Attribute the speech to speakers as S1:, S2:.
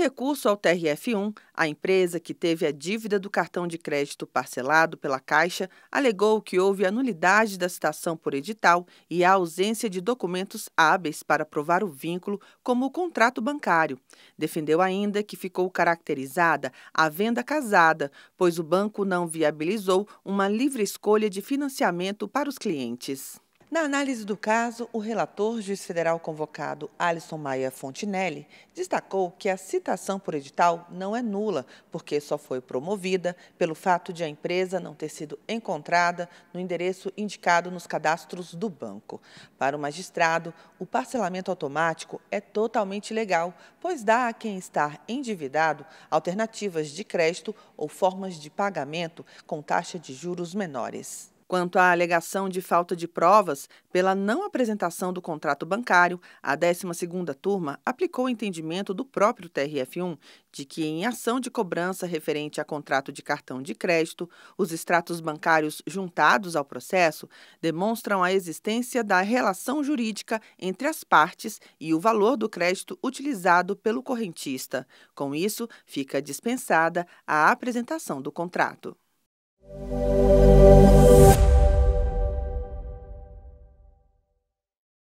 S1: recurso ao TRF1, a empresa que teve a dívida do cartão de crédito parcelado pela Caixa alegou que houve a nulidade da citação por edital e a ausência de documentos hábeis para provar o vínculo, como o contrato bancário. Defendeu ainda que ficou caracterizada a venda casada, pois o banco não viabilizou uma livre escolha de financiamento para os clientes. Na análise do caso, o relator juiz federal convocado, Alisson Maia Fontinelli, destacou que a citação por edital não é nula, porque só foi promovida pelo fato de a empresa não ter sido encontrada no endereço indicado nos cadastros do banco. Para o magistrado, o parcelamento automático é totalmente legal, pois dá a quem está endividado alternativas de crédito ou formas de pagamento com taxa de juros menores. Quanto à alegação de falta de provas pela não apresentação do contrato bancário, a 12ª turma aplicou o entendimento do próprio TRF1 de que em ação de cobrança referente a contrato de cartão de crédito, os extratos bancários juntados ao processo demonstram a existência da relação jurídica entre as partes e o valor do crédito utilizado pelo correntista. Com isso, fica dispensada a apresentação do contrato.